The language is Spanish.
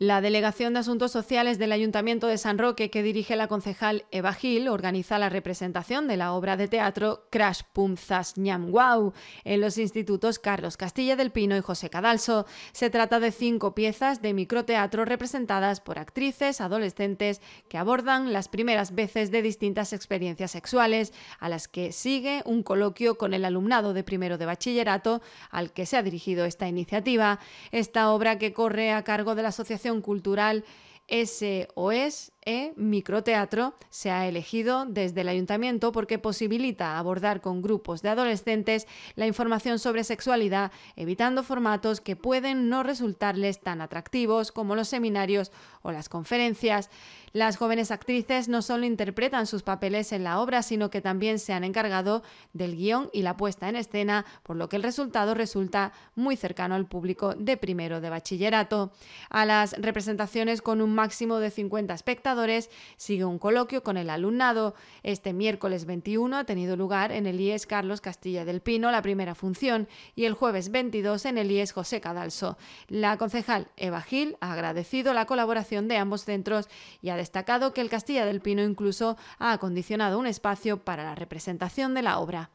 La Delegación de Asuntos Sociales del Ayuntamiento de San Roque, que dirige la concejal Eva Gil, organiza la representación de la obra de teatro Crash Ñam, Guau en los institutos Carlos Castilla del Pino y José Cadalso. Se trata de cinco piezas de microteatro representadas por actrices adolescentes que abordan las primeras veces de distintas experiencias sexuales, a las que sigue un coloquio con el alumnado de primero de bachillerato al que se ha dirigido esta iniciativa. Esta obra que corre a cargo de la Asociación cultural SOS e microteatro se ha elegido desde el ayuntamiento porque posibilita abordar con grupos de adolescentes la información sobre sexualidad, evitando formatos que pueden no resultarles tan atractivos como los seminarios o las conferencias. Las jóvenes actrices no solo interpretan sus papeles en la obra, sino que también se han encargado del guión y la puesta en escena, por lo que el resultado resulta muy cercano al público de primero de bachillerato. A las representaciones con un máximo de 50 espectadores, sigue un coloquio con el alumnado. Este miércoles 21 ha tenido lugar en el IES Carlos Castilla del Pino la primera función y el jueves 22 en el IES José Cadalso. La concejal Eva Gil ha agradecido la colaboración de ambos centros y ha destacado que el Castilla del Pino incluso ha acondicionado un espacio para la representación de la obra.